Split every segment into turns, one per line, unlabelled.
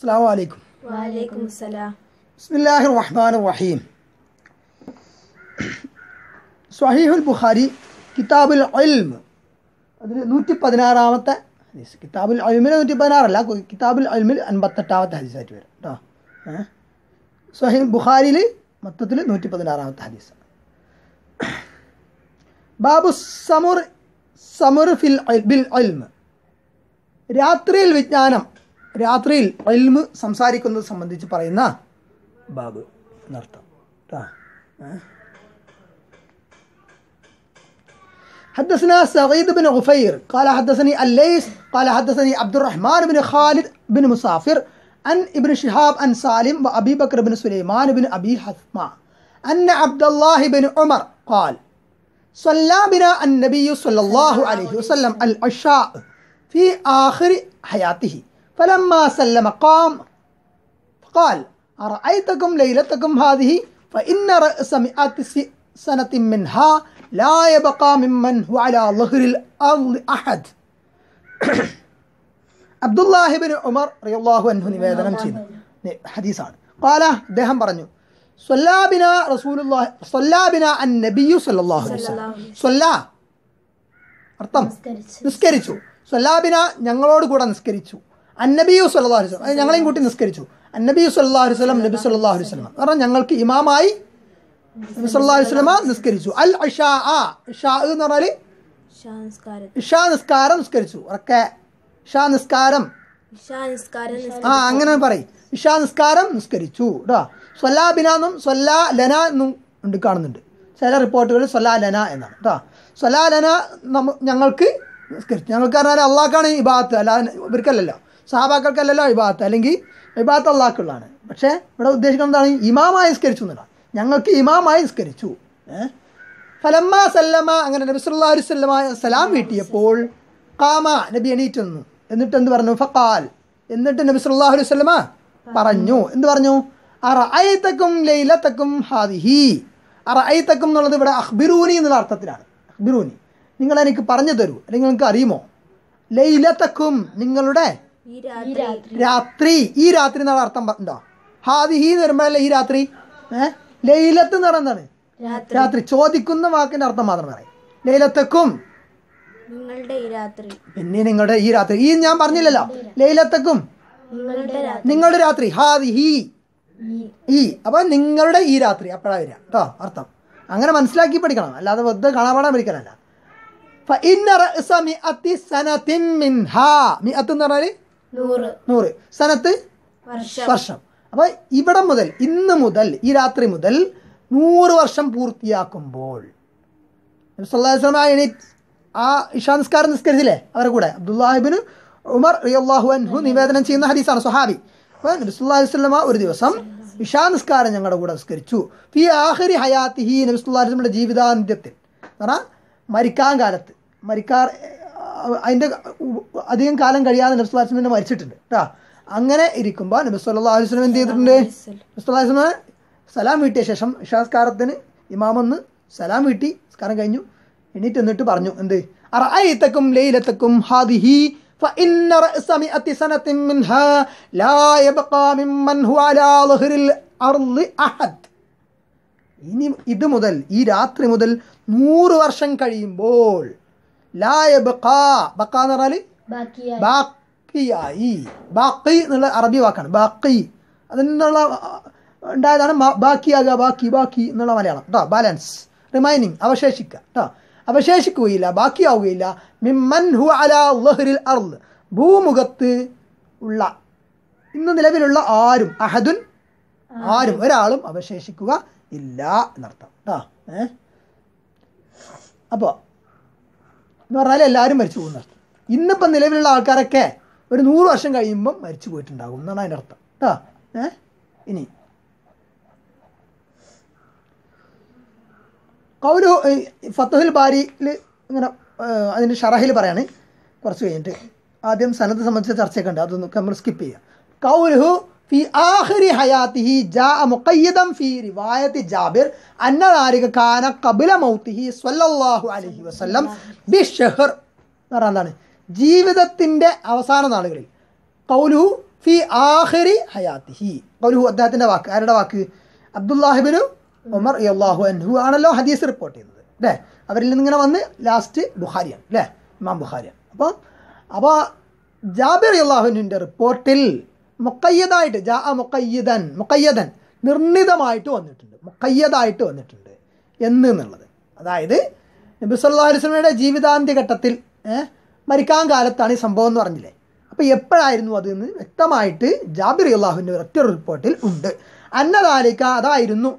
അസ്സാം വലൈക്കും ബിസ്മില്ലാഹി റഹ്മാൻ റഹീം സ്വഹീഹുൽ ബുഖാരി കിതാബുൽ അൽമ അതിൽ നൂറ്റി പതിനാറാമത്തെ ഹദീസ് കിതാബുൽ അൽമിൽ നൂറ്റി പതിനാറല്ല കിതാബുൽ അൽമിൽ അൻപത്തെട്ടാമത്തെ ഹദീസായിട്ട് വരും കേട്ടോ സ്വഹീൽ ബുഖാരിയിൽ മൊത്തത്തിൽ നൂറ്റി പതിനാറാമത്തെ ഹദീസ് ബാബു സമുർ സമുർ ഫിൽ ബിൽ അൽമ രാത്രിയിൽ വിജ്ഞാനം രാത്രിയിൽ ഇൽമ് സംസാരിക്കുന്നത് സംബന്ധിച്ച് പറയുന്ന ബാബ് എന്നർത്ഥം حدثنا سعيد بن غفير قال حدثني الليث قال حدثني عبد الرحمن بن خالد بن مسافر عن ابن شهاب عن سالم وأبي بكر بن سليمان بن أبي حثمة أن عبد الله بن عمر قال صلى بنا النبي صلى الله عليه وسلم العشاء في آخر حياته فلما سلم قام فقال أرأيتكم ليلتكم هذه فإن رأس مئات سنة منها لا يبقى ممن هو على ظهر الأرض أحد അബ്ദുല്ലാഹിബിൻ ഉമർ റിയാഹു അൻഹു നിവേദനം ചെയ്യുന്നു ഹദീസാണ് കാല അദ്ദേഹം പറഞ്ഞു സൊല്ലാബിന റസൂലുല്ലാഹി സൊല്ലാബിന അൻ നബിയു സല്ലല്ലാഹു അലൈഹി വസല്ലം സൊല്ലാ അർത്ഥം നിസ്കരിച്ചു സൊല്ലാബിന ഞങ്ങളോട് കൂടെ നിസ്കരിച്ചു അന്നബിയു സല്ലാ അലുസ്ലം അത് ഞങ്ങളെയും കൂട്ടി നിസ്കരിച്ചു അന്നബിയു സല്ലാ അലുസ്ലം നബി സല്ലാ അലുസ്ലം കാരണം ഞങ്ങൾക്ക് ഇമാമായി നബി സല്ലാ അലുസ്ലമ നിസ്കരിച്ചു അൽ അഷാ ആ ഷാ എന്ന് പറഞ്ഞാൽ ഇഷാ നിസ്കാരം നിസ്കരിച്ചു ഉറക്കെ ഇഷാ നിസ്കാരം ആ അങ്ങനെ പറയും ഇഷാ നിസ്കാരം നിസ്കരിച്ചു കേട്ടോ സൊല്ലാ ബിനാന്നും സൊല്ലാ ലന എന്നും ഉണ്ട് കാണുന്നുണ്ട് ചില റിപ്പോർട്ടുകളിൽ സൊല്ലാ ലന എന്നാണ് കേട്ടോ സൊല്ലാ ലന നമ്മ ഞങ്ങൾക്ക് നിസ്കരിച്ചു ഞങ്ങൾക്ക് പറഞ്ഞാൽ അള്ളാഹ്ക്കാണ് ഈ ഭാഗത്ത് അല്ലാതെ ഇവർക്കല്ലല്ലോ സഹാബാക്കൾക്കല്ലല്ലോ ഇബാത്ത് അല്ലെങ്കിൽ ഇബാത്ത് അള്ളാഹ്ക്കുള്ളതാണ് പക്ഷേ ഇവിടെ ഉദ്ദേശിക്കുന്നത് എന്താണ് ഇമാമായി സ്കരിച്ചു എന്നുള്ളതാണ് ഞങ്ങൾക്ക് ഇമാമായി സ്കരിച്ചു ഫലമ്മ സല്ലമ അങ്ങനെ നബി സല്ലാ അലുസല്ലമ സലാം വീട്ടിയപ്പോൾ കാമ നബി എണീറ്റ് വന്നു എന്നിട്ട് എന്ത് പറഞ്ഞു ഫക്കാൽ എന്നിട്ട് നബി സല്ലാഹു അലുസല്ലമ പറഞ്ഞു എന്ത് പറഞ്ഞു അറഅത്തക്കും ലൈലത്തക്കും ഹാദിഹി അറഅത്തക്കും എന്നുള്ളത് ഇവിടെ അഹ്ബിറൂനി എന്നുള്ള അർത്ഥത്തിലാണ് അഹ്ബിറൂനി നിങ്ങൾ എനിക്ക് പറഞ്ഞു തരൂ അല്ലെങ്കിൽ നിങ്ങൾക്ക് അറിയുമോ ലൈലത്തക്കും നിങ്ങളുടെ രാത്രി ഈ രാത്രി എന്നാണ് അർത്ഥം ഉണ്ടോ ഹാദിഹി എന്ന് വരുമ്പോഴല്ലേ ഈ രാത്രി ഏഹ് ലൈലത്ത് എന്ന് പറയുന്നതാണ് രാത്രി ചോദിക്കുന്ന വാക്കിന്റെ അർത്ഥം മാത്രം പറയും ലൈലത്തക്കും പിന്നെ നിങ്ങളുടെ ഈ രാത്രി ഈ ഞാൻ പറഞ്ഞില്ലല്ലോ ലൈലത്തക്കും നിങ്ങളുടെ രാത്രി ഹാദി ഹി ഈ അപ്പൊ നിങ്ങളുടെ ഈ രാത്രി അപ്പോഴാ വരിക കേട്ടോ അർത്ഥം അങ്ങനെ മനസ്സിലാക്കി പഠിക്കണം അല്ലാതെ വെറുതെ കാണാപാടാൻ പഠിക്കാനല്ല എന്ന് പറഞ്ഞാല് നൂറ് സ്ഥലത്ത് വർഷം അപ്പോൾ ഇവിടെ മുതൽ ഇന്ന് മുതൽ ഈ രാത്രി മുതൽ നൂറ് വർഷം പൂർത്തിയാക്കുമ്പോൾ ആ ഇഷാനിസ്കാരം നിസ്കരിച്ചില്ലേ അവരുടെ കൂടെ അബ്ദുല്ലാഹിബിന് ഉമർ റിയല്ലാഹു അൻഹു നിവേദനം ചെയ്യുന്ന ഹദീസാണ് സ്വഹാബി അപ്പൊ ഒരു ദിവസം ഇഷാനിസ്കാരം ഞങ്ങളുടെ കൂടെ നിസ്കരിച്ചു ഈ ആഹരി ഹയാത്തി ഹി വസ്ലമിൻ്റെ ജീവിതാന്ത്യത്തിൽ എന്ന് പറഞ്ഞാൽ മരിക്കാൻ കാലത്ത് മരിക്കാർ അതിൻ്റെ അധികം കാലം കഴിയാതെ നബ്സ് അല്ലാസ്ലമിനെ മരിച്ചിട്ടുണ്ട് കേട്ടോ അങ്ങനെ ഇരിക്കുമ്പോൾ നബി അലൈഹി അലുസ്ലം എന്ത് ചെയ്തിട്ടുണ്ട് നബ്സുല്ലാസ്ലമ സലാം വീട്ടിയ ശേഷം ഇഷാസ്കാരത്തിന് ഇമാമെന്ന് സലാം വീട്ടി സ്കാരം കഴിഞ്ഞു എണീറ്റ് എന്നിട്ട് പറഞ്ഞു എന്ത് അറായിത്തക്കും ലൈലത്തക്കും ഹാദിഹി فإن رأس مئة سنة منها لا يبقى ممن هو على ظهر الأرض أحد ഇനി ഇത് മുതൽ ഈ രാത്രി മുതൽ നൂറ് വർഷം കഴിയുമ്പോൾ ബക്ക എന്ന് പറഞ്ഞാൽ ബാക്കി എന്നുള്ള അറബി വാക്കാണ് ബാക്കി അതിനുള്ള ഉണ്ടായതാണ് ബാക്കിയാകുക ബാക്കി ബാക്കി എന്നുള്ള മലയാളം കേട്ടോ ബാലൻസ് റിമൈനിങ് അവശേഷിക്കുക കേട്ടോ അവശേഷിക്കുകയില്ല ബാക്കിയാവുകയില്ല മിമ്മൻ ഹു അല അർദ് ഭൂമുഖത്ത് ഉള്ള ഇന്ന് നിലവിലുള്ള ആരും അഹദുൻ ആരും ഒരാളും അവശേഷിക്കുക ഇല്ല എന്നർത്ഥം കേട്ടോ ഏ അപ്പോൾ എന്ന് പറഞ്ഞാൽ എല്ലാവരും മരിച്ചു പോകുന്ന ഇന്നിപ്പം നിലവിലുള്ള ആൾക്കാരൊക്കെ ഒരു നൂറ് വർഷം കഴിയുമ്പം മരിച്ചു പോയിട്ടുണ്ടാകും എന്നാണ് അതിൻ്റെ അർത്ഥം കേട്ടോ ഏ ഇനി കൗരു ഫത്തുൽ ബാരിയിൽ ഇങ്ങനെ അതിൻ്റെ ഷറഹിൽ പറയാണ് കുറച്ച് കഴിഞ്ഞിട്ട് ആദ്യം സന്നദ്ധ സംബന്ധിച്ച ചർച്ചയൊക്കെ ഉണ്ട് അതൊന്നും നമ്മൾ സ്കിപ്പ് ചെയ്യാം കൗരുഹു ഫി ആഹിറി ഹയാത്തിഹി ജാ മുഖയ്യദം ഫി റിവായത്തി ജാബിർ അന്ന നാരിക കാന കബില മൗത്തിഹി സ്വല്ലല്ലാഹു അലഹി വസ്ല്ലം ബി ഷെഹർ എന്ന് പറഞ്ഞാൽ എന്താണ് ജീവിതത്തിൻ്റെ അവസാന നാളുകളിൽ കൗലുഹു ഫി ആഹിറി ഹയാത്തിഹി കൗലുഹു അദ്ദേഹത്തിൻ്റെ വാക്ക് ആരുടെ വാക്ക് അബ്ദുല്ലാഹിബിനു ഉമർ അള്ളാഹു അൻഹു ആണല്ലോ ഹദീസ് റിപ്പോർട്ട് ചെയ്തത് അല്ലേ അവരിൽ നിന്നിങ്ങനെ വന്ന് ലാസ്റ്റ് ബുഹാരിയാണ് അല്ലേ ഇമാം ബുഹാരിയാണ് അപ്പോൾ അപ്പോൾ ജാബിർ അള്ളാഹുവിൻ്റെ റിപ്പോർട്ടിൽ മുക്കയ്യതായിട്ട് ജാ അ മുക്കയ്യതൻ മുക്കയ്യതൻ നിർണിതമായിട്ട് വന്നിട്ടുണ്ട് മുക്കയ്യതായിട്ട് വന്നിട്ടുണ്ട് എന്ന് എന്നുള്ളത് അതായത് നബി സല്ലാ അലുസ്ലമയുടെ ജീവിതാന്ത്യഘട്ടത്തിൽ മരിക്കാൻ കാലത്താണ് ഈ സംഭവം എന്ന് പറഞ്ഞില്ലേ അപ്പോൾ എപ്പോഴായിരുന്നു അതെന്ന് വ്യക്തമായിട്ട് ജാബിർ അള്ളാഹുവിൻ്റെ ഒറ്റ റിപ്പോർട്ടിൽ ഉണ്ട് അന്നദാലിക്ക അതായിരുന്നു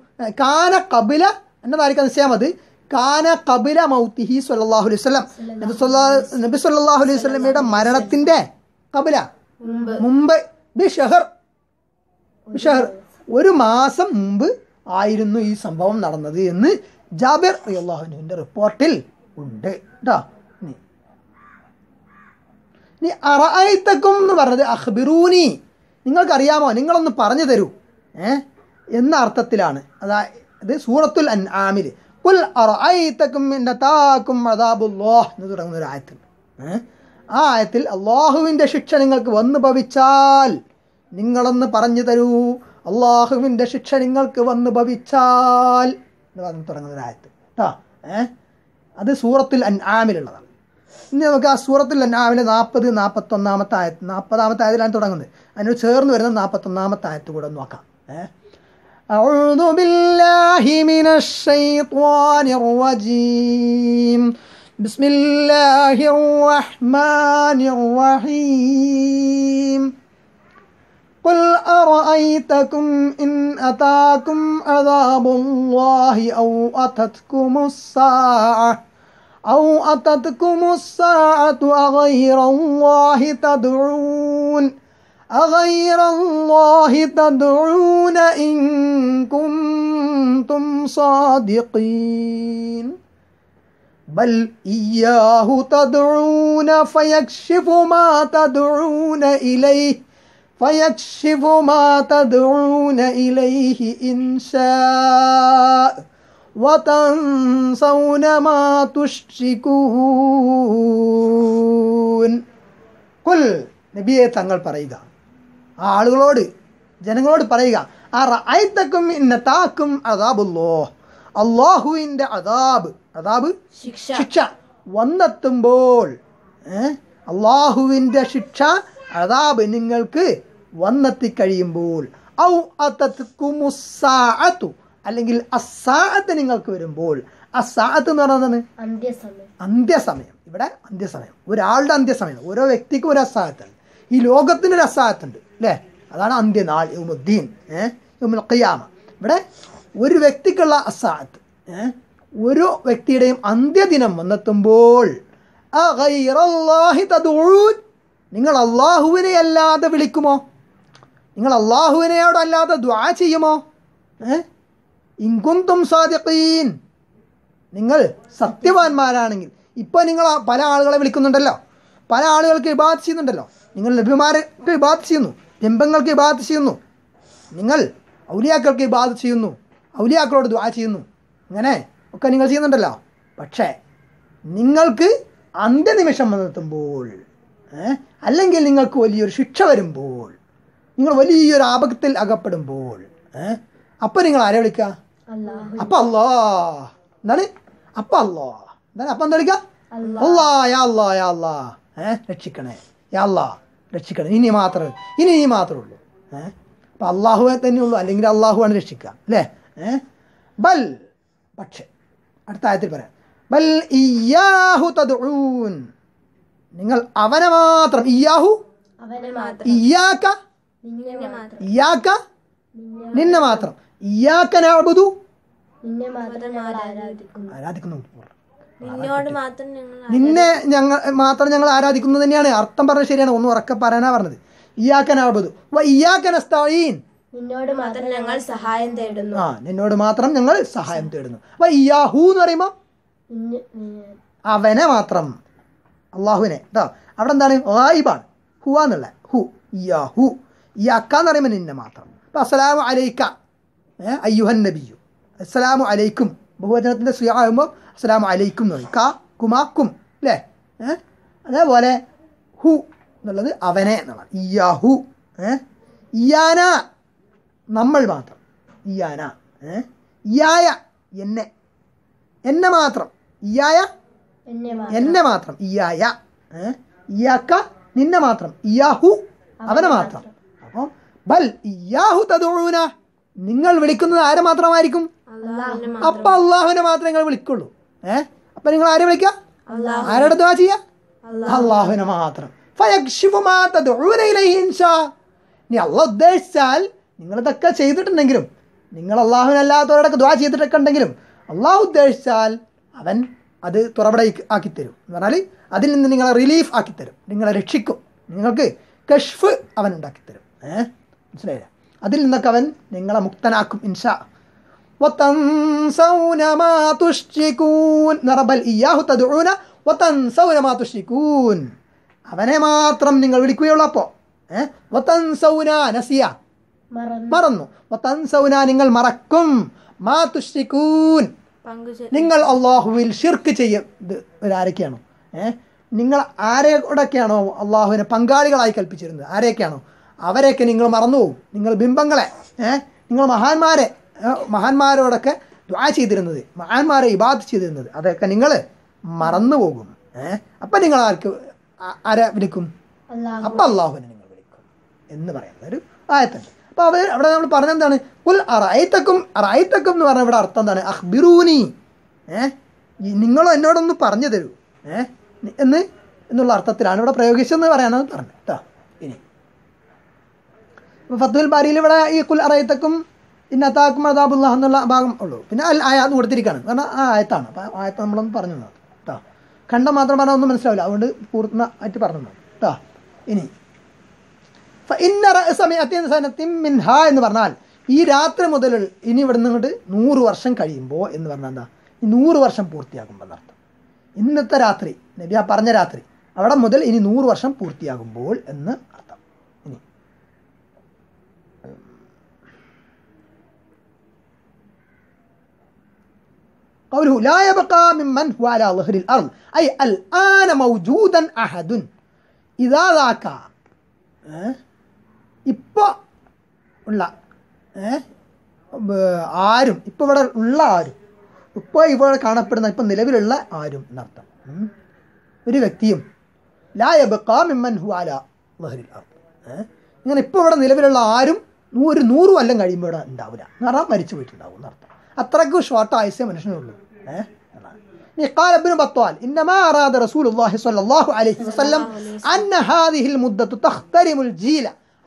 കാന കപില അന്നദാലിക്ക നിശ്ചയം അത് കാന കപില മൗത്തിഹി സല്ലാഹു അലൈഹി സ്വലം നബി സല്ലാ നബി സല്ലാഹു അലൈഹി സ്വലമയുടെ മരണത്തിൻ്റെ കപില മുമ്പ് ബിഷഹർ ബിഷഹർ ഒരു മാസം മുമ്പ് ആയിരുന്നു ഈ സംഭവം നടന്നത് എന്ന് ജാബിർ അള്ളാഹുനുവിൻ്റെ റിപ്പോർട്ടിൽ ഉണ്ട് കേട്ടോ ഇനി അറായിത്തക്കും എന്ന് പറഞ്ഞത് അഹ്ബിറൂനി നിങ്ങൾക്കറിയാമോ നിങ്ങളൊന്ന് പറഞ്ഞു തരൂ ഏ എന്ന അർത്ഥത്തിലാണ് അതായത് സൂറത്തുൽ അൻ ആമിൽ കുൽ അറായിത്തക്കും താക്കും അതാബുല്ലോ എന്ന് തുടങ്ങുന്ന ഒരു ആയത്തുണ്ട് ഏഹ് ആ ആയത്തിൽ അള്ളാഹുവിൻ്റെ ശിക്ഷ നിങ്ങൾക്ക് വന്നു ഭവിച്ചാൽ നിങ്ങളൊന്ന് പറഞ്ഞു തരൂ അള്ളാഹുവിൻ്റെ ശിക്ഷ നിങ്ങൾക്ക് വന്നു ഭവിച്ചാൽ എന്ന് പറഞ്ഞ് തുടങ്ങുന്ന ആയത്ത് കേട്ടോ ഏ അത് സൂറത്തിൽ അൻ ആമിലുള്ളതാണ് ഇനി നമുക്ക് ആ സൂറത്തിൽ അന്നാമിലെ നാൽപ്പത് നാൽപ്പത്തൊന്നാമത്തെ ആയത്ത് നാൽപ്പതാമത്തെ ആയതിലാണ് തുടങ്ങുന്നത് അതിനോട് ചേർന്ന് വരുന്ന നാൽപ്പത്തൊന്നാമത്തെ ആയത്ത് കൂടെ നോക്കാം ഏ أعوذ بالله من الشيطان الرجيم بسم الله الرحمن الرحيم قل أرأيتكم إن أتاكم عذاب الله أو أتتكم الساعة أو أتتكم الساعة أغير الله تدعون أغير الله تدعون إن كنتم صادقين فيكشف ما تدعون إليه ما تشركون നബിയെ തങ്ങൾ പറയുക ആ ആളുകളോട് ജനങ്ങളോട് പറയുക ആ റഅയ്തക്കും ഇന്ന താക്കും അതാബുല്ലോ അള്ളാഹുവിൻ്റെ അതാബ് അതാബ് ശിക്ഷ വന്നെത്തുമ്പോൾ അള്ളാഹുവിന്റെ ശിക്ഷ അതാബ് നിങ്ങൾക്ക് വന്നെത്തി ഔ അല്ലെങ്കിൽ അസാഹത്ത് നിങ്ങൾക്ക് വരുമ്പോൾ അസാഹത്ത് എന്ന് പറയുന്നത് അന്ത്യസമയം ഇവിടെ അന്ത്യസമയം ഒരാളുടെ അന്ത്യസമയം ഓരോ വ്യക്തിക്കും ഒരു അസാഅത്താണ് ഈ ലോകത്തിന് ഒരു അസാഅത്തുണ്ട് അല്ലേ അതാണ് അന്ത്യനാൾ യൗമുദ്ദീൻ ഏഹ് ഖിയാമ ഇവിടെ ഒരു വ്യക്തിക്കുള്ള അസാഅത്ത് ഏഹ് ഒരു വ്യക്തിയുടെയും അന്ത്യദിനം വന്നെത്തുമ്പോൾ നിങ്ങൾ അള്ളാഹുവിനെ അല്ലാതെ വിളിക്കുമോ നിങ്ങൾ അള്ളാഹുവിനെയോടല്ലാതെ ദ്വാ ചെയ്യുമോ ഇങ്കുന്തും സാദിഖീൻ നിങ്ങൾ സത്യവാന്മാരാണെങ്കിൽ ഇപ്പോൾ നിങ്ങൾ പല ആളുകളെ വിളിക്കുന്നുണ്ടല്ലോ പല ആളുകൾക്ക് വിഭാഗം ചെയ്യുന്നുണ്ടല്ലോ നിങ്ങൾ ലഭ്യമാർക്ക് വിഭാഗം ചെയ്യുന്നു ബിംബങ്ങൾക്ക് വിഭാഗം ചെയ്യുന്നു നിങ്ങൾ ഔലിയാക്കൾക്ക് വിഭാഗം ചെയ്യുന്നു ഔലിയാക്കളോട് ദ്വാ ചെയ്യുന്നു അങ്ങനെ ഒക്കെ നിങ്ങൾ ചെയ്യുന്നുണ്ടല്ലോ പക്ഷേ നിങ്ങൾക്ക് അന്ത്യനിമിഷം വന്നെത്തുമ്പോൾ അല്ലെങ്കിൽ നിങ്ങൾക്ക് വലിയൊരു ശിക്ഷ വരുമ്പോൾ നിങ്ങൾ വലിയൊരു ആപത്തിൽ അകപ്പെടുമ്പോൾ അപ്പോൾ നിങ്ങൾ ആരെ വിളിക്കുക അപ്പം അല്ലോ എന്താണ് അപ്പം അല്ലോ എന്താണ് അപ്പം എന്താ വിളിക്കുക അല്ലാ യാ യാ രക്ഷിക്കണേ യാ അല്ലാ ഇനി മാത്രമേ ഇനി ഇനി മാത്രമേ ഉള്ളൂ ഏഹ് അപ്പം അള്ളാഹുവെ തന്നെ ഉള്ളൂ അല്ലെങ്കിൽ ആണ് രക്ഷിക്കുക അല്ലേ ബൽ പക്ഷേ അടുത്ത ആയത്തിൽ പറയാം ബൽ ഇയാഹു തദ്ഊൻ നിങ്ങൾ അവനെ മാത്രം ഇയാഹു ഇയാക്ക ഇയാക്ക നിന്നെ മാത്രം ഇയാക്ക നാബുദു ആരാധിക്കുന്നു നിന്നെ ഞങ്ങൾ മാത്രം ഞങ്ങൾ ആരാധിക്കുന്നത് തന്നെയാണ് അർത്ഥം പറഞ്ഞത് ശരിയാണ് ഒന്ന് ഉറക്കെ പറയാനാ പറഞ്ഞത് ഇയാക്കനാബുദു ഇയാക്കനസ്താഴീൻ നിന്നോട് മാത്രം ഞങ്ങൾ സഹായം തേടുന്നു ആ നിന്നോട് മാത്രം ഞങ്ങൾ സഹായം തേടുന്നു അപ്പൊ ഇയാഹു എന്ന് പറയുമ്പോ അവനെ മാത്രം അള്ളാഹുവിനെ കേട്ടോ അവിടെ എന്താണ് ഗായിബാണ് ഹു എന്നുള്ള ഹു ഇയാഹു ഇയാക്ക എന്ന് നിന്നെ മാത്രം അപ്പൊ അസ്സലാമു അലൈക്ക അയ്യുഹൻ നബിയു അസ്സലാമു അലൈക്കും ബഹുവചനത്തിന്റെ സുയാ ആകുമ്പോൾ അസ്സലാമു അലൈക്കും എന്ന് പറയും കുമാക്കും അല്ലേ അതേപോലെ ഹു എന്നുള്ളത് അവനെ എന്നുള്ളതാണ് ഇയാഹു ഏ ഇയാന നമ്മൾ മാത്രം ഇയാന ഇയായ എന്നെ എന്നെ മാത്രം ഇയായ എന്നെ മാത്രം ഇയായ ഇയാക്ക നിന്നെ മാത്രം ഇയാഹു അവനെ മാത്രം അപ്പോൾ ബൽ ഇയാഹു തതൂന നിങ്ങൾ വിളിക്കുന്നത് ആരെ മാത്രമായിരിക്കും അപ്പൊ അള്ളാഹുവിനെ മാത്രമേ നിങ്ങൾ വിളിക്കുള്ളൂ ഏഹ് അപ്പൊ നിങ്ങൾ ആരെ വിളിക്ക ആരുടെ ദുവാ ചെയ്യ അള്ളാഹുവിനെ മാത്രം ഇനി അള്ള ഉദ്ദേശിച്ചാൽ നിങ്ങളിതൊക്കെ ചെയ്തിട്ടുണ്ടെങ്കിലും നിങ്ങൾ അള്ളാഹുവിനല്ലാത്തവരോടൊക്കെ ദ്വാ ചെയ്തിട്ടൊക്കെ ഉണ്ടെങ്കിലും അള്ളാഹു ഉദ്ദേശിച്ചാൽ അവൻ അത് തുറവിട ആക്കി തരും എന്ന് പറഞ്ഞാൽ അതിൽ നിന്ന് നിങ്ങളെ റിലീഫ് ആക്കി തരും നിങ്ങളെ രക്ഷിക്കും നിങ്ങൾക്ക് കഷ്ഫ് അവൻ ഉണ്ടാക്കിത്തരും തരും ഏഹ് അതിൽ നിന്നൊക്കെ അവൻ നിങ്ങളെ മുക്തനാക്കും ഇൻഷാ അവനെ മാത്രം നിങ്ങൾ വിളിക്കുകയുള്ളപ്പോ ഏഹ് നസിയ മറന്നു തൻസൗനാ നിങ്ങൾ മറക്കും മാ നിങ്ങൾ അള്ളാഹുവിൽ ഷിർക്ക് ചെയ്യും ഇത് ആരൊക്കെയാണോ ഏഹ് നിങ്ങൾ ആരെയോടൊക്കെയാണോ അള്ളാഹുവിനെ പങ്കാളികളായി കൽപ്പിച്ചിരുന്നത് ആരെയൊക്കെയാണോ അവരെയൊക്കെ നിങ്ങൾ മറന്നുപോകും നിങ്ങൾ ബിംബങ്ങളെ ഏഹ് നിങ്ങൾ മഹാന്മാരെ മഹാന്മാരോടൊക്കെ ദ്വാ ചെയ്തിരുന്നത് മഹാന്മാരെ ഇബാദ് ചെയ്തിരുന്നത് അതൊക്കെ നിങ്ങൾ മറന്നു പോകും ഏഹ് അപ്പം നിങ്ങൾ ആർക്ക് ആരെ വിളിക്കും അപ്പം അള്ളാഹുവിനെ നിങ്ങൾ വിളിക്കും എന്ന് പറയുന്ന ഒരു ആയത്തുണ്ട് അപ്പൊ അവർ അവിടെ നമ്മൾ പറഞ്ഞ എന്താണ് കുൽ അറായത്തക്കും അറായത്തക്കും എന്ന് പറഞ്ഞ ഇവിടെ അർത്ഥം എന്താണ് അഹ്ബിറൂനി ഏ നിങ്ങൾ എന്നോടൊന്ന് പറഞ്ഞു തരൂ ഏ എന്ന് എന്നുള്ള അർത്ഥത്തിലാണ് ഇവിടെ പ്രയോഗിച്ചതെന്ന് പറയാനാണ് പറഞ്ഞത് കേട്ടോ ഇനി ഫത്തുൽ ബാരിയിൽ ഇവിടെ ഈ കുൽ അറയത്തക്കും ഇന്നത്താക്കും അതാബുല്ലാഹ് എന്നുള്ള ഭാഗം ഉള്ളൂ പിന്നെ അൽ ആയാത്ത് കൊടുത്തിരിക്കുകയാണ് കാരണം ആ ആയത്താണ് അപ്പോൾ ആയത്ത് നമ്മളൊന്ന് പറഞ്ഞു തന്നത് കേട്ടോ കണ്ടം മാത്രം പറഞ്ഞാൽ ഒന്നും മനസ്സിലാവില്ല അതുകൊണ്ട് പൂർണ്ണമായിട്ട് പറഞ്ഞു തന്നു കേട്ടോ ഇനി ഇന്ന സമയത്തിന് സനത്തിൻഹ എന്ന് പറഞ്ഞാൽ ഈ രാത്രി മുതൽ ഇനി ഇവിടെ നിന്നിട്ട് നൂറ് വർഷം കഴിയുമ്പോൾ എന്ന് പറഞ്ഞാൽ എന്താ ഈ നൂറ് വർഷം പൂർത്തിയാകുമ്പോൾ എന്നർത്ഥം ഇന്നത്തെ രാത്രി നബി ആ പറഞ്ഞ രാത്രി അവിടെ മുതൽ ഇനി നൂറ് വർഷം പൂർത്തിയാകുമ്പോൾ എന്ന് അർത്ഥം ഇനി قوله لا يبقى ممن هو على ظهر الأرض أي الآن موجودا أحد إذا ذاك أه؟ ഇപ്പോൾ ഉള്ള ആരും ഇപ്പോൾ ഇവിടെ ഉള്ള ആരും ഇപ്പോൾ ഇവിടെ കാണപ്പെടുന്ന ഇപ്പം നിലവിലുള്ള ആരും എന്നർത്ഥം ഒരു വ്യക്തിയും ലായബക്കാമിമ്മൻ ഹുവാല ലഹരിൽ ഇങ്ങനെ ഇപ്പോൾ ഇവിടെ നിലവിലുള്ള ആരും ഒരു നൂറ് കൊല്ലം കഴിയുമ്പോൾ ഇവിടെ ഉണ്ടാവില്ല എന്ന് പറഞ്ഞാൽ മരിച്ചു പോയിട്ടുണ്ടാവും എന്നർത്ഥം അത്രയ്ക്ക് ഷോർട്ട് ആയുസേ മനുഷ്യനുള്ളൂ ഉള്ളൂ ഇനി قال ابن بطال إنما أراد رسول الله صلى الله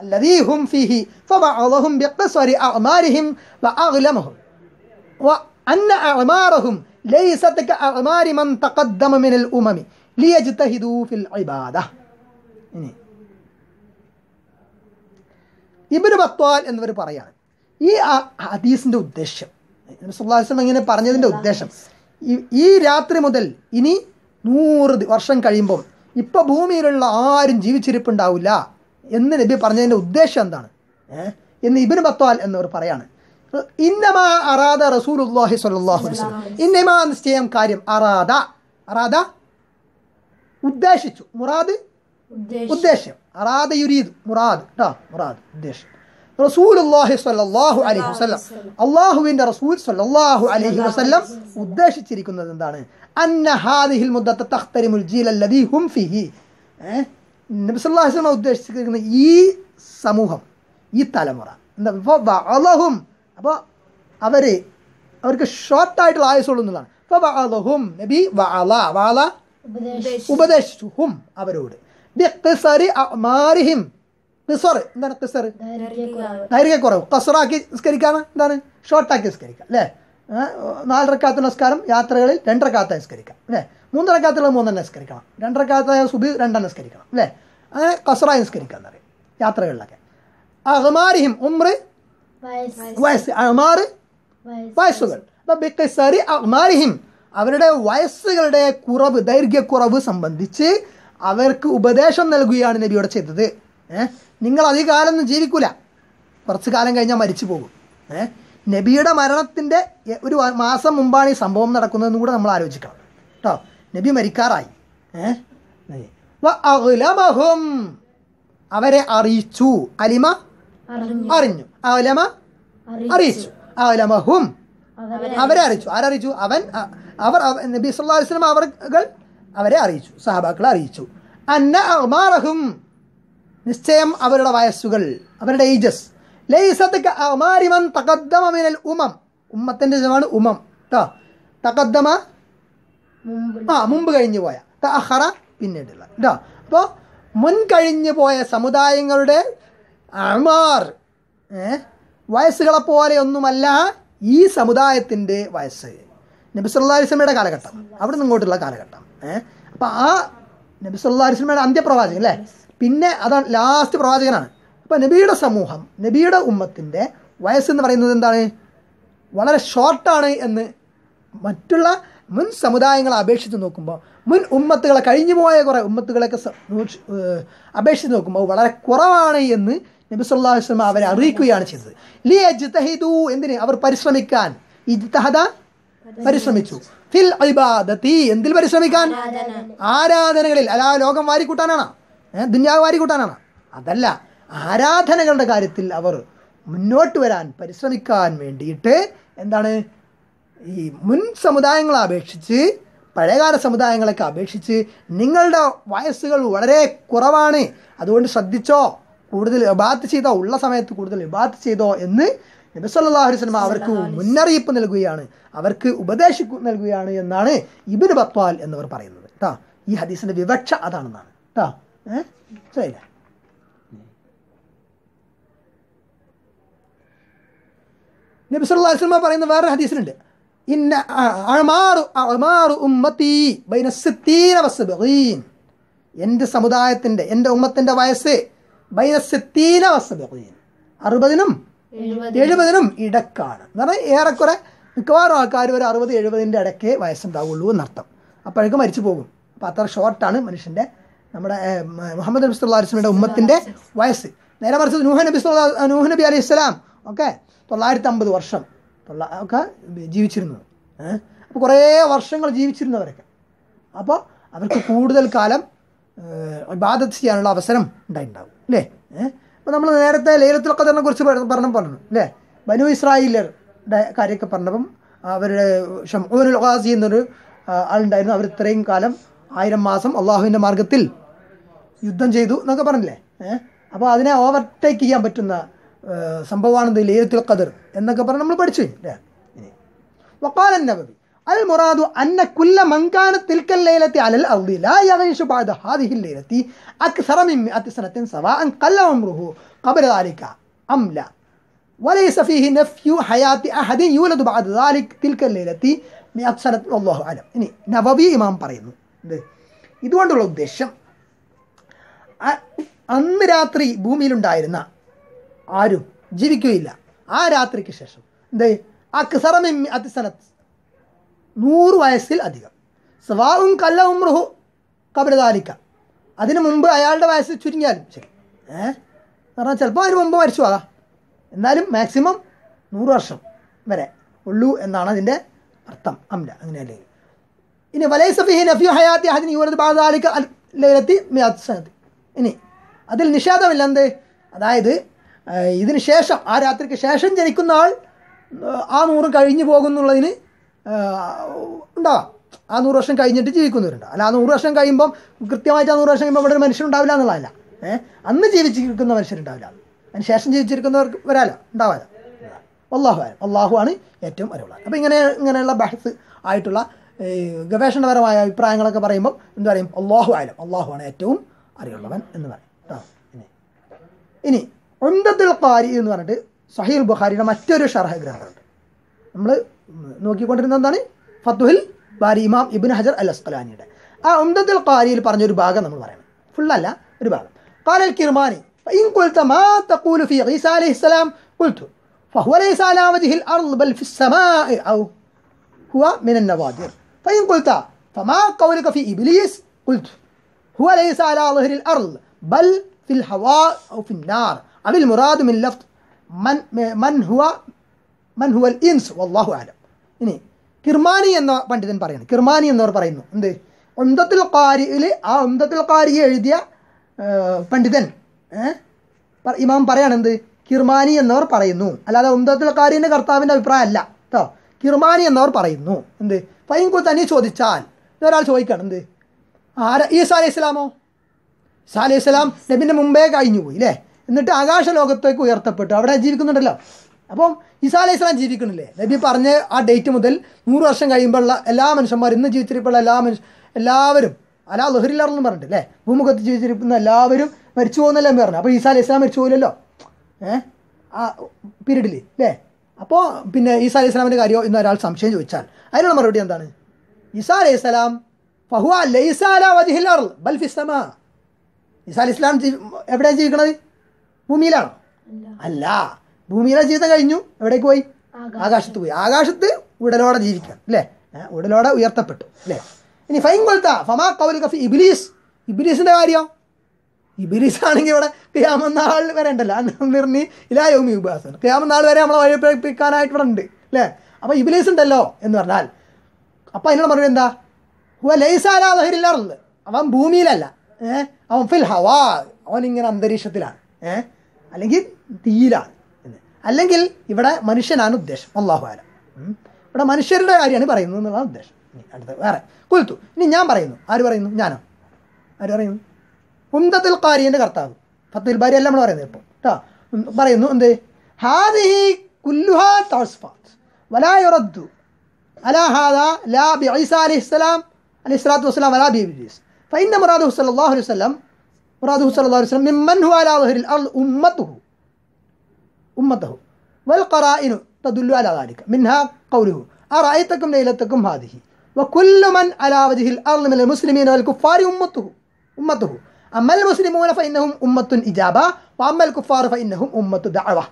അല്ലീഹും ഫിഹി ഫമഅലഹും ബിഖസ്വരി അഅമാരിഹിം വഅഗ്ലമഹും വഅന്ന അന്ന അഅമാറഹും ലൈസത് മൻ തഖദ്ദമ മിനൽ ഉമമി ലിയജ്തഹിദു ഫിൽ ഇബാദ ഇനി ഇബ്നു ബത്വാൽ എന്നിവർ പറയാൻ ഈ ഹദീസിന്റെ ഉദ്ദേശം സുല്ലാസം ഇങ്ങനെ പറഞ്ഞതിന്റെ ഉദ്ദേശം ഈ രാത്രി മുതൽ ഇനി നൂറ് വർഷം കഴിയുമ്പം ഇപ്പൊ ഭൂമിയിലുള്ള ആരും ജീവിച്ചിരിപ്പുണ്ടാവില്ല എന്ന് നബി പറഞ്ഞതിൻ്റെ ഉദ്ദേശം എന്താണ് എന്ന് ഇബിൻ ബത്വാൽ എന്നവർ പറയാണ് ഇന്നമാ അറാദ റസൂൽ അള്ളാഹി സ്വല്ലാഹു ഇന്നമാ നിശ്ചയം കാര്യം അറാദ അറാദ ഉദ്ദേശിച്ചു മുറാദ് ഉദ്ദേശം അറാദ യുരീദ് മുറാദ് കേട്ടോ മുറാദ് ഉദ്ദേശം റസൂൽ അള്ളാഹി സ്വല്ലാഹു അലൈഹി വസ്ലം അള്ളാഹുവിൻ്റെ റസൂൽ സ്വല്ലാഹു അലൈഹി വസ്ലം ഉദ്ദേശിച്ചിരിക്കുന്നത് എന്താണ് അന്ന ഹാദിഹിൽ മുദ്ദത്ത് തഖ്തരിമുൽ ജീൽ അല്ലദീ ഹും ഫിഹി നബിസുല്ലാസ്ലമ ഉദ്ദേശിച്ചിരിക്കുന്ന ഈ സമൂഹം ഈ തലമുറ എന്താ ഇപ്പോൾ വളഹും അപ്പോൾ അവർ അവർക്ക് ഷോർട്ടായിട്ടുള്ള ആയുസുള്ളൂ എന്നുള്ളതാണ് ഇപ്പോൾ വളഹും നബി വള വള ഉപദേശിച്ചു ഹും അവരോട് എന്താണ് കിസർ ദൈർഘ്യക്കുറവ് കസറാക്കി നിസ്കരിക്കാണ് എന്താണ് ഷോർട്ടാക്കി നിസ്കരിക്കാം അല്ലേ നാലരക്കാത്ത നമസ്കാരം യാത്രകളിൽ രണ്ടരക്കാത്ത നിസ്കരിക്കാം അല്ലേ മൂന്നരക്കാത്തുള്ള മൂന്നെണ്ണം നിസ്കരിക്കണം രണ്ടരക്കാത്തായ സുബി രണ്ടെണ്ണം നിസ്കരിക്കണം അല്ലേ അങ്ങനെ കസറായി നിസ്കരിക്കുക പറയും യാത്രകളിലൊക്കെ അഹ്മാരിഹിം ഉമ്ര വയസ്സ് അഹ്മാർ വയസ്സുകൾ അപ്പോൾ ബിക്കസറി അഹ്മാരിഹിം അവരുടെ വയസ്സുകളുടെ കുറവ് ദൈർഘ്യക്കുറവ് സംബന്ധിച്ച് അവർക്ക് ഉപദേശം നൽകുകയാണ് നബിയോട് ചെയ്തത് ഏഹ് നിങ്ങൾ ഒന്നും ജീവിക്കൂല കുറച്ച് കാലം കഴിഞ്ഞാൽ മരിച്ചു പോകും ഏഹ് നബിയുടെ മരണത്തിൻ്റെ ഒരു മാസം മുമ്പാണ് ഈ സംഭവം നടക്കുന്നതെന്ന് കൂടെ നമ്മൾ ആലോചിക്കണം കേട്ടോ നബി മരിക്കാറായി ഏഹും അവരെ അറിയിച്ചു അലിമ അറിഞ്ഞു അവലമ അറിയിച്ചു അവലമഹും അവരെ അറിയിച്ചു ആരറിയിച്ചു അവൻ അവർ നബി അലൈഹി വസ്ലം അവർകൾ അവരെ അറിയിച്ചു സഹാബാക്കളെ അറിയിച്ചു അന്ന അമാറഹും നിശ്ചയം അവരുടെ വയസ്സുകൾ അവരുടെ ഏജസ് ലൈസത്ത് അമാരിമൻ മിനൽ ഉമം ഉമ്മത്തിന്റെ ജമാണ് ഉമം കേട്ടോ തകദ്ദമ ആ മുമ്പ് കഴിഞ്ഞു പോയ തഹറ പിന്നീടുള്ള കേട്ടോ അപ്പോൾ മുൻ കഴിഞ്ഞു പോയ സമുദായങ്ങളുടെ അമാർ വയസ്സുകളെ പോലെ ഒന്നുമല്ല ഈ സമുദായത്തിൻ്റെ വയസ്സ് നബിസുല്ലാസ്ലമയുടെ കാലഘട്ടം അവിടെ നിന്ന് ഇങ്ങോട്ടുള്ള കാലഘട്ടം ഏഹ് അപ്പോൾ ആ നബിസുല്ലാസ്ലമയുടെ അന്ത്യപ്രവാചകൻ അല്ലേ പിന്നെ അതാണ് ലാസ്റ്റ് പ്രവാചകനാണ് അപ്പോൾ നബിയുടെ സമൂഹം നബിയുടെ ഉമ്മത്തിൻ്റെ വയസ്സെന്ന് പറയുന്നത് എന്താണ് വളരെ ഷോർട്ടാണ് എന്ന് മറ്റുള്ള മുൻ സമുദായങ്ങളെ അപേക്ഷിച്ച് നോക്കുമ്പോൾ മുൻ ഉമ്മത്തുകളെ കഴിഞ്ഞു പോയ കുറേ ഉമ്മത്തുകളെയൊക്കെ അപേക്ഷിച്ച് നോക്കുമ്പോൾ വളരെ കുറവാണ് എന്ന് നബി സല്ലാഹു വസ്ലം അവരെ അറിയിക്കുകയാണ് ചെയ്തത് ലി അജ്തഹിദു എന്തിന് അവർ പരിശ്രമിക്കാൻ ഇജ്തഹദ പരിശ്രമിച്ചു ഫിൽ എന്തിൽ പരിശ്രമിക്കാൻ ആരാധനകളിൽ അല്ല ലോകം വാരിക്കൂട്ടാനാണ് ദുന്യാവ് വാരിക്കൂട്ടാനാണ് അതല്ല ആരാധനകളുടെ കാര്യത്തിൽ അവർ മുന്നോട്ട് വരാൻ പരിശ്രമിക്കാൻ വേണ്ടിയിട്ട് എന്താണ് ഈ മുൻ സമുദായങ്ങളെ അപേക്ഷിച്ച് പഴയകാല സമുദായങ്ങളൊക്കെ അപേക്ഷിച്ച് നിങ്ങളുടെ വയസ്സുകൾ വളരെ കുറവാണ് അതുകൊണ്ട് ശ്രദ്ധിച്ചോ കൂടുതൽ ഇബാത്ത് ചെയ്തോ ഉള്ള സമയത്ത് കൂടുതൽ ഇബാത്ത് ചെയ്തോ എന്ന് നബി സല്ലല്ലാഹു അലൈഹി അവർക്ക് മുന്നറിയിപ്പ് നൽകുകയാണ് അവർക്ക് ഉപദേശിക്കു നൽകുകയാണ് എന്നാണ് ഇബിന് ബത്വാൽ എന്നവർ പറയുന്നത് കേട്ടോ ഈ ഹദീസിന്റെ വിവക്ഷ അതാണെന്നാണ് കേട്ടോ ഏഹ് ശരിയല്ലേ നബി സല്ലല്ലാഹു അലൈഹി പറയുന്ന വേറൊരു ഹദീസിനുണ്ട് ഇന്ന അമാറു അമാറു ഉമ്മത്തി ബൈന എൻ്റെ എൻ്റെ വയസ്സ് ബൈന അറുപതിനും എഴുപതിനും ഇടക്കാണ് എന്ന് പറഞ്ഞാൽ ഏറെക്കുറെ മിക്കവാറും ആൾക്കാർ ഒരു അറുപത് എഴുപതിൻ്റെ ഇടയ്ക്ക് വയസ്സുണ്ടാവുള്ളൂ എന്നർത്ഥം അപ്പോഴേക്കും മരിച്ചു പോകും അപ്പോൾ അത്ര ഷോർട്ടാണ് മനുഷ്യൻ്റെ നമ്മുടെ മുഹമ്മദ് നബി സുല്ലാ അലിസ്ലമിയുടെ ഉമ്മത്തിൻ്റെ വയസ്സ് നേരെ മറിച്ച് നൂഹ നബി സുല്ലാ നൂഹ് നബി അലൈഹി ഇസ്ലാം ഓക്കെ തൊള്ളായിരത്തി അമ്പത് വർഷം തൊള്ള ഒക്കെ ജീവിച്ചിരുന്നത് അപ്പോൾ കുറേ വർഷങ്ങൾ ജീവിച്ചിരുന്നവരൊക്കെ അപ്പോൾ അവർക്ക് കൂടുതൽ കാലം ഇബാദത്ത് ചെയ്യാനുള്ള അവസരം ഉണ്ടായിട്ടുണ്ടാവും അല്ലേ അപ്പോൾ നമ്മൾ നേരത്തെ ലേലത്തുൽ തന്നെ കുറിച്ച് പറഞ്ഞു പറഞ്ഞു അല്ലേ ബനു ഇസ്രായേലിയുടെ കാര്യമൊക്കെ പറഞ്ഞപ്പം അവരുടെ ഷംഊനുൽ ഖാസി എന്നൊരു ആളുണ്ടായിരുന്നു അവർ ഇത്രയും കാലം ആയിരം മാസം അള്ളാഹുവിൻ്റെ മാർഗത്തിൽ യുദ്ധം ചെയ്തു എന്നൊക്കെ പറഞ്ഞില്ലേ അപ്പോൾ അതിനെ ഓവർടേക്ക് ചെയ്യാൻ പറ്റുന്ന സംഭവമാണെന്ത് ലൈലത്തുൽ ഖദർ എന്നൊക്കെ പറഞ്ഞ് നമ്മൾ പഠിച്ചു അല്ലേ വക്കാലൻ നബവി അൽ മുറാദു അന്ന കുല്ല മങ്കാന തിൽക്കൽ ലൈലത്തി അലൽ അർദി ലാ യഗീഷു ബഅദ ഹാദിഹി ലൈലത്തി അക്സറ മിൻ മിഅത്തി സനത്തിൻ സവാഅൻ ഖല്ല ഉംറുഹു ഖബ്ല ദാലിക അംല وليس فيه نفي حياة أحد يولد بعد ذلك تلك الليلة مئة سنة والله أعلم ഇനി നബവി ഇമാം പറയുന്നു ഇത് ഇതുകൊണ്ടുള്ള ഉദ്ദേശം അന്ന് രാത്രി ഭൂമിയിലുണ്ടായിരുന്ന ആരും ജീവിക്കുകയില്ല ആ രാത്രിക്ക് ശേഷം എന്ത് അക്സറമെമ്മി അതിസനത്ത് നൂറ് വയസ്സിൽ അധികം സ്വാവും കല്ല ഉമ്രഹു കബരദാലിക്ക അതിനു മുമ്പ് അയാളുടെ വയസ്സ് ചുരുങ്ങിയാലും ശരി ഏ പറഞ്ഞാൽ ചിലപ്പോൾ അതിന് മുമ്പ് മരിച്ചു ആകാം എന്നാലും മാക്സിമം നൂറ് വർഷം വരെ ഉള്ളൂ എന്നാണ് അതിൻ്റെ അർത്ഥം അംല അങ്ങനെയല്ലേ ഇനി വലൈ സഫിഹി നഫിയു ഹയാത്തി അതിന് യൂനത് ബാധാലിക്ക ലൈലത്തി ഇനി അതിൽ നിഷേധമില്ല എന്ത് അതായത് ഇതിന് ശേഷം ആ രാത്രിക്ക് ശേഷം ജനിക്കുന്ന ആൾ ആ നൂറ് കഴിഞ്ഞു പോകുന്നുള്ളതിന് ഉണ്ടാവാം ആ നൂറ് വർഷം കഴിഞ്ഞിട്ട് ജീവിക്കുന്നവരുണ്ട് അല്ല ആ നൂറ് വർഷം കഴിയുമ്പം കൃത്യമായിട്ട് ആ നൂറ് വർഷം കഴിയുമ്പോൾ ഇവിടെ ഒരു മനുഷ്യനുണ്ടാവില്ല എന്നുള്ളതല്ല ഏഹ് അന്ന് ജീവിച്ചിരിക്കുന്ന മനുഷ്യരുണ്ടാവില്ല അതിന് ശേഷം ജീവിച്ചിരിക്കുന്നവർക്ക് വരാലോ ഉണ്ടാവാലോ അള്ളാഹു ആയാലും അള്ളാഹു ആണ് ഏറ്റവും അറിവുള്ളത് അപ്പോൾ ഇങ്ങനെ ഇങ്ങനെയുള്ള ബഹസ് ആയിട്ടുള്ള ഗവേഷണപരമായ അഭിപ്രായങ്ങളൊക്കെ പറയുമ്പോൾ എന്താ പറയും അള്ളാഹു ആയാലും അള്ളാഹു ആണ് ഏറ്റവും അറിവുള്ളവൻ എന്ന് പറയും ഇനി ഒന്തത്തുൽ ഖാരി എന്ന് പറഞ്ഞിട്ട് സഹീൽ ബുഹാരിയുടെ മറ്റൊരു ഷർഹ ഗ്രന്ഥമുണ്ട് നമ്മൾ നോക്കിക്കൊണ്ടിരുന്ന എന്താണ് ഫത്തുഹിൽ ബാരി ഇമാം ഇബിൻ ഹജർ അൽ അസ്കലാനിയുടെ ആ ഉംദത്തുൽ ഖാരിയിൽ പറഞ്ഞൊരു ഭാഗം നമ്മൾ പറയണം ഫുള്ളല്ല ഒരു ഭാഗം ഖാലൽ കിർമാനി ഇൻ മാ തഖൂലു ഫീ സലാം അതിൽ المراد من لفظ മൻ മൻ ഹുവ മൻ ഹുവൽ ഇൻസ് വല്ലാഹു ആലം ഇനി കിർമാനി എന്ന പണ്ഡിതൻ പറയുന്നു കിർമാനി എന്നവർ പറയുന്നു എന്ത് ഒന്തത്തിൽ കാരിയിൽ ആ ഒന്തത്തിൽ കാരി എഴുതിയ പണ്ഡിതൻ ഇമാം എന്ത് കിർമാനി എന്നവർ പറയുന്നു അല്ലാതെ ഒന്തത്തിൽ കാരിൻ്റെ കർത്താവിൻ്റെ അഭിപ്രായം അല്ല കേട്ടോ കിർമാനി എന്നവർ പറയുന്നു എന്ത് ഫൈൻകു തന്നെ ചോദിച്ചാൽ ഒരാൾ ചോദിക്കണം എന്ത് ആരാ ഈ സാലി ഇസ്ലാമോ സാലി ഇസ്ലാം നബിൻ്റെ മുമ്പേ കഴിഞ്ഞു പോയി അല്ലേ എന്നിട്ട് ആകാശ ലോകത്തേക്ക് ഉയർത്തപ്പെട്ടു അവിടെ ജീവിക്കുന്നുണ്ടല്ലോ അപ്പം ഈസാ അലൈഹി സ്വലാം ജീവിക്കണില്ലേ നബി പറഞ്ഞ ആ ഡേറ്റ് മുതൽ നൂറ് വർഷം കഴിയുമ്പോഴുള്ള എല്ലാ മനുഷ്യന്മാരും ഇന്ന് ജീവിച്ചിരിപ്പുള്ള എല്ലാ മനുഷ്യ എല്ലാവരും അലാ എന്ന് പറഞ്ഞിട്ട് അല്ലേ ഭൂമുഖത്ത് ജീവിച്ചിരിക്കുന്ന എല്ലാവരും മരിച്ചു പോകുന്നല്ലേ എന്ന് പറഞ്ഞു അപ്പോൾ ഈസാ അലൈഹി സ്വലാം മരിച്ചു പോലല്ലോ ഏ ആ പീരീഡിൽ അല്ലേ അപ്പോൾ പിന്നെ ഈസാ അലൈഹി സ്വലാമിൻ്റെ കാര്യം ഇന്ന് ഒരാൾ സംശയം ചോദിച്ചാൽ അതിനുള്ള മറുപടി എന്താണ് ഈസാ അലൈഹി സ്വലാം ഫഹുവ ലൈസാല വജിഹിൽ ബൽഫിസ്തമ ഈസാ അലൈഹി സ്വലാം എവിടെയാണ് ജീവിക്കുന്നത് ഭൂമിയിലാണോ അല്ല ഭൂമിയിലെ ജീവിതം കഴിഞ്ഞു എവിടേക്ക് പോയി ആകാശത്ത് പോയി ആകാശത്ത് ഉടലോടെ ജീവിക്കാം അല്ലേ ഉടലോടെ ഉയർത്തപ്പെട്ടു അല്ലേ ഇനി ഫൈൻ കൊൽത്ത ഫമാ കൗലി കഫി ഇബിലീസ് ഇബിലീസിന്റെ കാര്യം ഇബിലീസ് ആണെങ്കിൽ ഇവിടെ ക്യാമനാൾ വരെ ഉണ്ടല്ലോ നിർണി ഇലായോമി ഉപാസന ക്യാമനാൾ വരെ നമ്മളെ വഴിപ്പിക്കാനായിട്ട് ഇവിടെ ഉണ്ട് അല്ലേ അപ്പോൾ ഇബിലീസ് ഉണ്ടല്ലോ എന്ന് പറഞ്ഞാൽ അപ്പോൾ അതിനുള്ള മറുപടി എന്താ ഹുവ അവൻ ഭൂമിയിലല്ല ഏഹ് അവൻ ഫിൽ ഹവാ അവൻ ഇങ്ങനെ അന്തരീക്ഷത്തിലാണ് ഏഹ് അല്ലെങ്കിൽ തീയിലാണ് എന്ന് അല്ലെങ്കിൽ ഇവിടെ മനുഷ്യനാണ് ഉദ്ദേശം അള്ളാഹു ആലം ഇവിടെ മനുഷ്യരുടെ കാര്യമാണ് പറയുന്നത് എന്നുള്ളതാണ് ഉദ്ദേശം അടുത്ത വേറെ കുൽത്തു ഇനി ഞാൻ പറയുന്നു ആര് പറയുന്നു ഞാനോ ആര് പറയുന്നു ഉന്തത്തിൽ കാരിയൻ്റെ കർത്താവ് ഫത്തുൽ ബാരി അല്ല നമ്മൾ പറയുന്നത് ഇപ്പോൾ കേട്ടോ പറയുന്നു എന്ത് ഹാദിഹി കുല്ലുഹ താസ്ഫാത്ത് വലായുറദ്ദു അലാ ഹാദ ലാ ബി ഐസ അലി ഇസ്ലാം അലി സ്വലാത്തു വസ്സലാം അലാ ബി ഫൈൻ മുറാദു സല്ലാഹു അലൈഹി مراده صلى الله عليه وسلم ممن هو على ظهر الأرض أمته أمته والقرائن تدل على ذلك منها قوله أرأيتكم ليلتكم هذه وكل من على وجه الأرض من المسلمين والكفار أمته أمته أما المسلمون فإنهم أمة إجابة وأما الكفار فإنهم أمة دعوة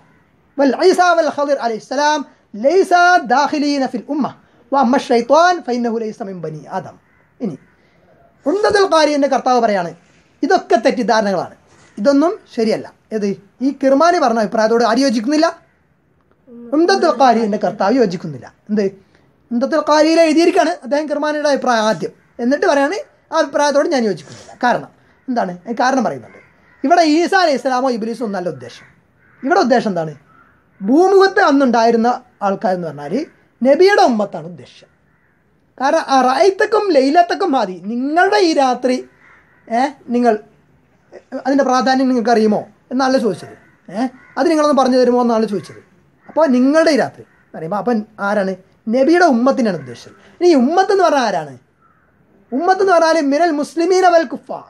والعيسى والخضر عليه السلام ليس داخلين في الأمة وأما الشيطان فإنه ليس من بني آدم إني عند القارئ أنك أرتاب بريانه ഇതൊക്കെ തെറ്റിദ്ധാരണകളാണ് ഇതൊന്നും ശരിയല്ല ഏത് ഈ കിർമാനി പറഞ്ഞ അഭിപ്രായത്തോട് ആര് യോജിക്കുന്നില്ല ഉംദത്തുൽക്കാരി എൻ്റെ കർത്താവ് യോജിക്കുന്നില്ല എന്ത് ഉംദത്തുൽക്കാരിയിൽ എഴുതിയിരിക്കുകയാണ് അദ്ദേഹം കിർമാനിയുടെ അഭിപ്രായം ആദ്യം എന്നിട്ട് പറയാണ് ആ അഭിപ്രായത്തോട് ഞാൻ യോജിക്കുന്നില്ല കാരണം എന്താണ് കാരണം പറയുന്നുണ്ട് ഇവിടെ ഈസ അലൈഹി ഇസ്ലാമോ ഇബിലീസോ നല്ല ഉദ്ദേശം ഇവിടെ ഉദ്ദേശം എന്താണ് ഭൂമുഖത്ത് അന്നുണ്ടായിരുന്ന ആൾക്കാരെന്ന് പറഞ്ഞാൽ നബിയുടെ ഉമ്മത്താണ് ഉദ്ദേശം കാരണം ആ റായത്തക്കും ലൈലത്തക്കും മാതി നിങ്ങളുടെ ഈ രാത്രി നിങ്ങൾ അതിൻ്റെ പ്രാധാന്യം നിങ്ങൾക്ക് അറിയുമോ എന്നല്ല ചോദിച്ചത് ഏ അത് നിങ്ങളൊന്ന് പറഞ്ഞു തരുമോ എന്നാണ് ചോദിച്ചത് അപ്പോൾ നിങ്ങളുടെ ഈ രാത്രി അറിയുമ്പോൾ അപ്പം ആരാണ് നബിയുടെ ഉമ്മത്തിനാണ് ഉദ്ദേശിച്ചത് ഇനി ഉമ്മത്ത് എന്ന് പറഞ്ഞാൽ ആരാണ് ഉമ്മത്ത് എന്ന് പറഞ്ഞാൽ മിനൽ മുസ്ലിമീൻ അവൽ കുഫാർ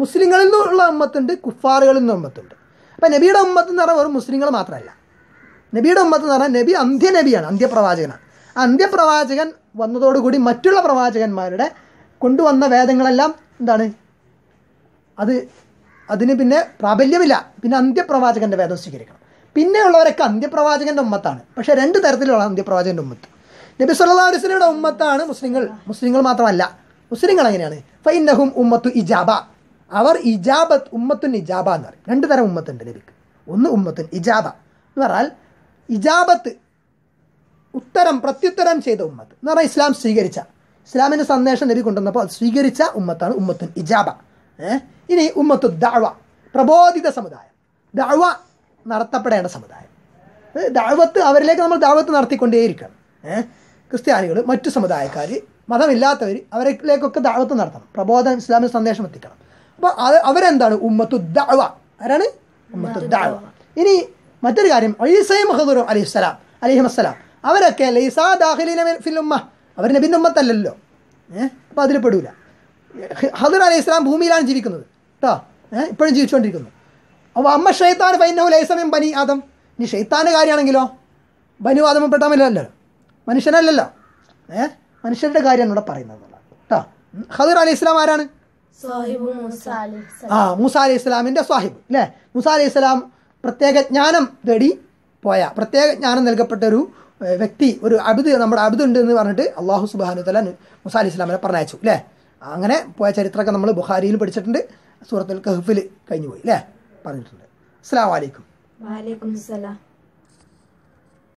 മുസ്ലിങ്ങളിൽ നിന്നുള്ള ഉമ്മത്തുണ്ട് കുഫാറുകളിൽ നിന്നുള്ള ഉമ്മത്തുണ്ട് അപ്പം നബിയുടെ ഉമ്മത്ത് എന്ന് പറഞ്ഞാൽ ഒരു മുസ്ലിങ്ങൾ മാത്രമല്ല നബിയുടെ ഉമ്മത്ത് എന്ന് പറഞ്ഞാൽ നബി നബിയാണ് അന്ത്യപ്രവാചകനാണ് അന്ത്യപ്രവാചകൻ വന്നതോടുകൂടി മറ്റുള്ള പ്രവാചകന്മാരുടെ കൊണ്ടുവന്ന വേദങ്ങളെല്ലാം എന്താണ് അത് അതിന് പിന്നെ പ്രാബല്യമില്ല പിന്നെ അന്ത്യപ്രവാചകൻ്റെ വേദം സ്വീകരിക്കണം പിന്നെയുള്ളവരൊക്കെ അന്ത്യപ്രവാചകൻ്റെ ഉമ്മത്താണ് പക്ഷേ രണ്ട് തരത്തിലുള്ള അന്ത്യപ്രവാചകൻ്റെ ഉമ്മത്ത്
നബി സല്ലാ അലിസ്ലയുടെ
ഉമ്മത്താണ് മുസ്ലിങ്ങൾ മുസ്ലിങ്ങൾ മാത്രമല്ല മുസ്ലിങ്ങൾ അങ്ങനെയാണ് ഫൈനഹും ഉമ്മത്തു ഇജാബ അവർ ഇജാബത്ത് ഉമ്മത്തുൻ ഇജാബ എന്ന് പറയും രണ്ട് തരം ഉമ്മത്തുണ്ട് നബിക്ക് ഒന്ന് ഉമ്മത്തുൻ ഇജാബ എന്ന് പറഞ്ഞാൽ ഇജാബത്ത് ഉത്തരം പ്രത്യുത്തരം ചെയ്ത ഉമ്മത്ത് എന്ന് പറഞ്ഞാൽ ഇസ്ലാം സ്വീകരിച്ച ഇസ്ലാമിൻ്റെ സന്ദേശം നബി കൊണ്ടുവന്നപ്പോൾ സ്വീകരിച്ച ഉമ്മത്താണ് ഉമ്മത്തുൻ ഇജാബ ഏഹ് ഇനി ഉമ്മത്തു ദാവ പ്രബോധിത സമുദായം ദാവ നടത്തപ്പെടേണ്ട സമുദായം ദാവത്ത് അവരിലേക്ക് നമ്മൾ ദാവത്ത് നടത്തിക്കൊണ്ടേയിരിക്കണം ഏഹ് ക്രിസ്ത്യാനികൾ മറ്റു സമുദായക്കാർ മതമില്ലാത്തവർ അവരിലേക്കൊക്കെ ദാവത്ത് നടത്തണം പ്രബോധനം ഇസ്ലാമിന് സന്ദേശം എത്തിക്കണം അപ്പോൾ അത് അവരെന്താണ് ഉമ്മത്തു ദാവ ആരാണ് ഉമ്മത്തു ദാവ ഇനി മറ്റൊരു കാര്യം ഈസൈ മഹദൂർ അലിസ്സലാം അലിഹിമസ്സലാം അവരൊക്കെ ലൈസാ ദാഖിലിന ഫിലുമ്മ അവർ നബിൻ്റെ ഉമ്മത്തല്ലല്ലോ ഏഹ് അപ്പോൾ അതിൽ പെടൂല ഹദർ അലൈഹി ഇസ്ലാം ഭൂമിയിലാണ് ജീവിക്കുന്നത് കേട്ടോ ഏഹ് ഇപ്പോഴും ജീവിച്ചുകൊണ്ടിരിക്കുന്നു അപ്പോൾ അമ്മ ഷെയ്ത്താൻ ഫൈനൗലൈ സമയം ബനി ആദം ഇനി ഷെയ്ത്താൻ്റെ കാര്യമാണെങ്കിലോ ബനു ആദം പെട്ടാമല്ലോ മനുഷ്യനല്ലല്ലോ ഏഹ് മനുഷ്യരുടെ കാര്യമാണ് ഇവിടെ പറയുന്നത് കേട്ടോ ഹദർ അലി ഇസ്ലാം ആരാണ് ആ മൂസ അലി ഇസ്ലാമിൻ്റെ സാഹിബ് അല്ലേ മൂസ അലി ഇസ്ലാം പ്രത്യേക ജ്ഞാനം തേടി പോയ പ്രത്യേക ജ്ഞാനം നൽകപ്പെട്ട ഒരു വ്യക്തി ഒരു അബിദ് നമ്മുടെ അബിദ് ഉണ്ട് എന്ന് പറഞ്ഞിട്ട് അള്ളാഹു സുബാനു തല മുസാ ഇസ്ലാമിനെ പറഞ്ഞയച്ചു അല്ലേ അങ്ങനെ പോയ ചരിത്രമൊക്കെ നമ്മൾ ബുഹാരിയിൽ പഠിച്ചിട്ടുണ്ട് സൂറത്തുൽ കഹഫിൽ കഴിഞ്ഞു പോയി അല്ലേ പറഞ്ഞിട്ടുണ്ട് അസ്സാം വലൈക്കും വാലൈക്കും സലാം